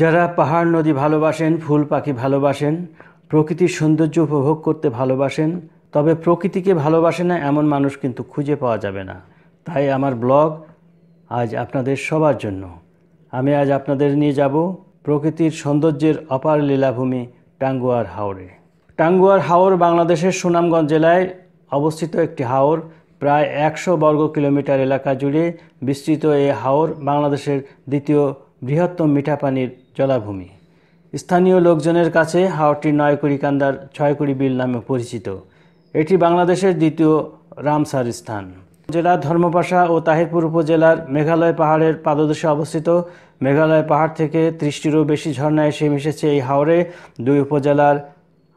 যারা পাহাড় নদী ভালোবাসেন ফুল পাখি ভালোবাসেন প্রকৃতির সৌন্দর্য উপভোগ করতে ভালোবাসেন তবে প্রকৃতিকে ভালোবাসে না এমন মানুষ কিন্তু খুঁজে পাওয়া যাবে না তাই আমার ব্লগ আজ আপনাদের সবার জন্য আমি আজ আপনাদের নিয়ে যাব প্রকৃতির সৌন্দর্যের অপার লীলাভূমি টাঙ্গুয়ার হাওরে টাঙ্গুয়ার হাওর বাংলাদেশের সুনামগঞ্জ জেলায় অবস্থিত একটি হাওর প্রায় একশো বর্গ কিলোমিটার এলাকা জুড়ে বিস্তৃত এই হাওর বাংলাদেশের দ্বিতীয় বৃহত্তম মিঠাপানির জলাভূমি স্থানীয় লোকজনের কাছে হাওরটি নয়কুড়িকান্দার ছয়কুড়ি বিল নামে পরিচিত এটি বাংলাদেশের দ্বিতীয় রামসার স্থান জেলা ধর্মপাশা ও তাহিরপুর উপজেলার মেঘালয় পাহাড়ের পাদদেশে অবস্থিত মেঘালয় পাহাড় থেকে ত্রিশটিরও বেশি ঝর্ণায় এসে মিশেছে এই হাওরে দুই উপজেলার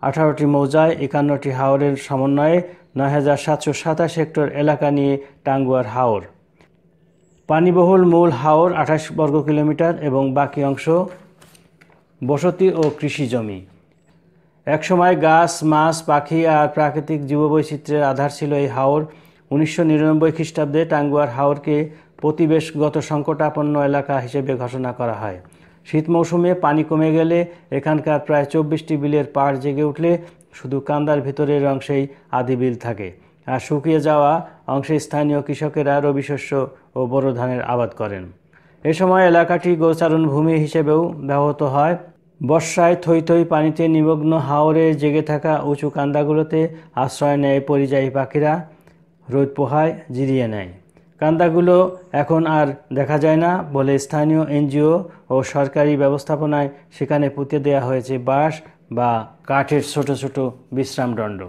আঠারোটি মৌজায় একান্নটি হাওরের সমন্বয়ে নয় হাজার সাতশো সাতাশ হেক্টর এলাকা নিয়ে টাঙ্গুয়ার হাওর পানিবহুল মূল হাওর আঠাশ বর্গ কিলোমিটার এবং বাকি অংশ বসতি ও কৃষি জমি একসময় গাছ মাছ পাখি আর প্রাকৃতিক জীববৈচিত্র্যের আধার ছিল এই হাওর উনিশশো নিরানব্বই খ্রিস্টাব্দে টাঙ্গুয়ার হাওরকে প্রতিবেশগত সংকটাপন্ন এলাকা হিসেবে ঘোষণা করা হয় শীত মৌসুমে পানি কমে গেলে এখানকার প্রায় চব্বিশটি বিলের পাড় জেগে উঠলে শুধু কান্দার ভিতরের অংশেই আদি বিল থাকে আর শুকিয়ে যাওয়া অংশে স্থানীয় কৃষকেরা রবি শস্য ও বোরো ধানের আবাদ করেন এ সময় এলাকাটি গোচারণ ভূমি হিসেবেও ব্যবহৃত হয় বর্ষায় থই থই পানিতে নিমগ্ন হাওরে জেগে থাকা উঁচু কান্দাগুলোতে আশ্রয় নেয় পরিযায়ী পাখিরা রোদ পোহায় জিরিয়ে নেয় কান্দাগুলো এখন আর দেখা যায় না বলে স্থানীয় এনজিও ও সরকারি ব্যবস্থাপনায় সেখানে পুঁতে দেওয়া হয়েছে বাঁশ বা কাঠের ছোট ছোট বিশ্রামদণ্ড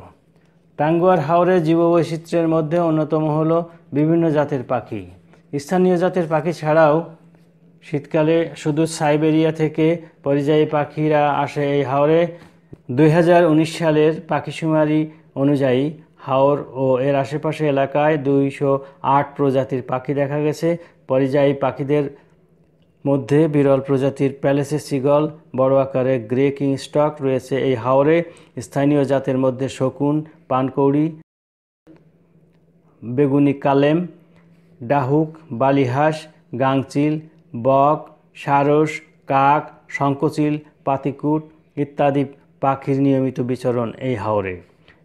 টাঙ্গুয়ার হাওরে জীববৈচিত্র্যের মধ্যে অন্যতম হলো বিভিন্ন জাতের পাখি স্থানীয় জাতের পাখি ছাড়াও শীতকালে শুধু সাইবেরিয়া থেকে পরিযায়ী পাখিরা আসে এই হাওরে দুই সালের পাখি শুমারি অনুযায়ী হাওর ও এর আশেপাশে এলাকায় দুইশো প্রজাতির পাখি দেখা গেছে পরিযায়ী পাখিদের মধ্যে বিরল প্রজাতির প্যালেসে সিগল বড় আকারে গ্রে কিং স্টক রয়েছে এই হাওরে স্থানীয় জাতের মধ্যে শকুন পানকৌড়ি বেগুনি কালেম ডাহুক বালিহাঁস গাংচিল বক সারস কাক শঙ্কচিল পাতিকুট ইত্যাদি পাখির নিয়মিত বিচরণ এই হাওরে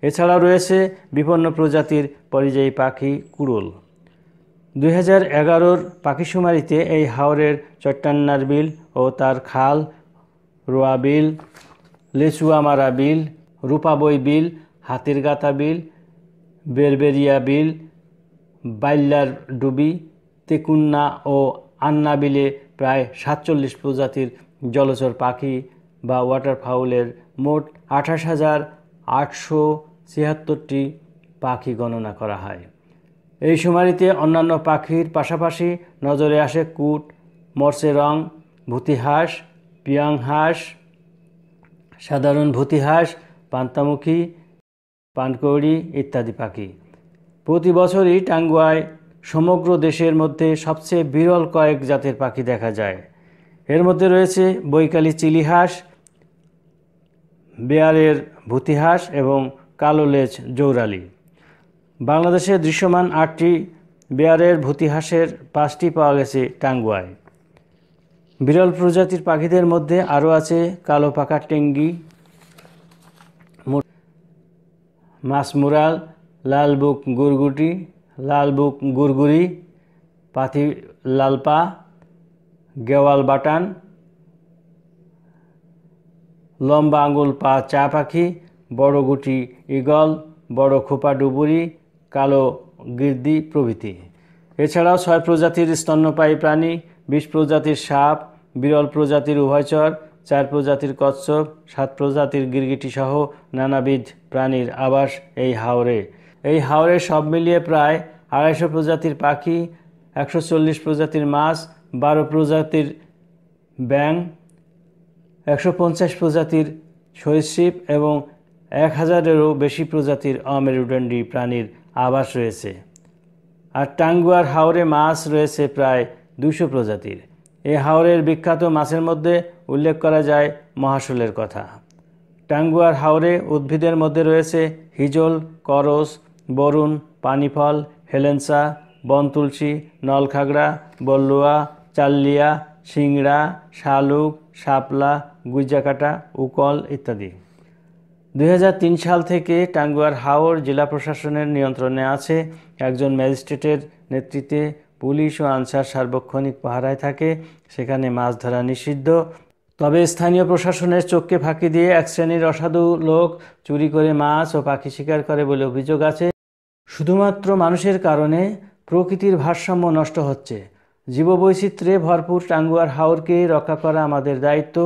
এছাড়া রয়েছে বিপন্ন প্রজাতির পরিযায়ী পাখি কুড়ুল দুই হাজার এগারোর পাখিশুমারিতে এই হাওরের চট্টান্নার বিল ও তার খাল রোয়া বিল লেচুয়ামারা বিল রূপাবই বিল গাতা বিল বেরবেরিয়া বিল বাইল্লার ডুবি তেকুন্না ও আন্না বিলে প্রায় সাতচল্লিশ প্রজাতির জলচর পাখি বা ওয়াটার ফাউলের মোট আঠাশ হাজার আটশো ছিয়াত্তরটি পাখি গণনা করা হয় এই শুমারিতে অন্যান্য পাখির পাশাপাশি নজরে আসে কুট মর্সে রং ভূতিহাঁস পিয়াং হাঁস সাধারণ ভূতিহাঁস পান্তামুখী পানকৌড়ি ইত্যাদি পাখি প্রতি বছরই টাঙ্গুয়ায় সমগ্র দেশের মধ্যে সবচেয়ে বিরল কয়েক জাতের পাখি দেখা যায় এর মধ্যে রয়েছে বৈকালি চিলিহাঁস বেয়ারের ভূতিহাঁস এবং কালো লেজ জৌরালি বাংলাদেশে দৃশ্যমান আটটি বেয়ারের ভূতিহাসের পাঁচটি পাওয়া গেছে টাঙ্গুয়ায় বিরল প্রজাতির পাখিদের মধ্যে আরও আছে কালো পাকা টেঙ্গি মাছমুরাল লালবুক গুরগুটি লালবুক গুরগুরি পাথি লালপা গেওয়াল বাটান লম্বা আঙুল পা চা পাখি বড় গুটি ইগল বড় খোপা ডুবুরি কালো গির্দি প্রভৃতি এছাড়াও ছয় প্রজাতির স্তন্যপায়ী প্রাণী বিশ প্রজাতির সাপ বিরল প্রজাতির উভয়চর চার প্রজাতির কচ্ছপ সাত প্রজাতির গিরগিটি সহ নানাবিধ প্রাণীর আবাস এই হাওরে এই হাওরে সব মিলিয়ে প্রায় আড়াইশো প্রজাতির পাখি একশো চল্লিশ প্রজাতির মাছ বারো প্রজাতির ব্যাং একশো পঞ্চাশ প্রজাতির সরীসৃপ এবং এক হাজারেরও বেশি প্রজাতির অমেরুদণ্ডী প্রাণীর আবাস রয়েছে আর টাঙ্গুয়ার হাওরে মাছ রয়েছে প্রায় দুশো প্রজাতির এই হাওরের বিখ্যাত মাছের মধ্যে উল্লেখ করা যায় মহাশুলের কথা টাঙ্গুয়ার হাওরে উদ্ভিদের মধ্যে রয়েছে হিজল করস বরুণ পানিফল হেলেন্সা বনতুলসী নলখাগড়া বল্লুয়া চাল্লিয়া শিংড়া শালুক শাপলা গুজাকাটা উকল ইত্যাদি দুই সাল থেকে টাঙ্গুয়ার হাওর জেলা প্রশাসনের নিয়ন্ত্রণে আছে একজন ম্যাজিস্ট্রেটের নেতৃত্বে পুলিশ ও আনসার সার্বক্ষণিক পাহারায় থাকে সেখানে মাছ ধরা নিষিদ্ধ তবে স্থানীয় প্রশাসনের চোখকে ফাঁকি দিয়ে এক শ্রেণীর অসাধু লোক চুরি করে মাছ ও পাখি শিকার করে বলে অভিযোগ আছে শুধুমাত্র মানুষের কারণে প্রকৃতির ভারসাম্য নষ্ট হচ্ছে জীববৈচিত্র্যে ভরপুর টাঙ্গুয়ার হাওরকে রক্ষা করা আমাদের দায়িত্ব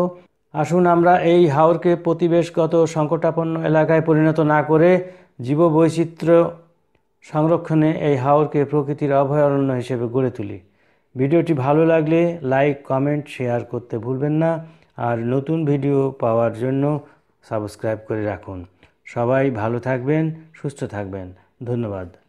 আসুন আমরা এই হাওরকে প্রতিবেশগত সংকটাপন্ন এলাকায় পরিণত না করে বৈচিত্র্য সংরক্ষণে এই হাওরকে প্রকৃতির অভয়ারণ্য হিসেবে গড়ে তুলি ভিডিওটি ভালো লাগলে লাইক কমেন্ট শেয়ার করতে ভুলবেন না আর নতুন ভিডিও পাওয়ার জন্য সাবস্ক্রাইব করে রাখুন সবাই ভালো থাকবেন সুস্থ থাকবেন ধন্যবাদ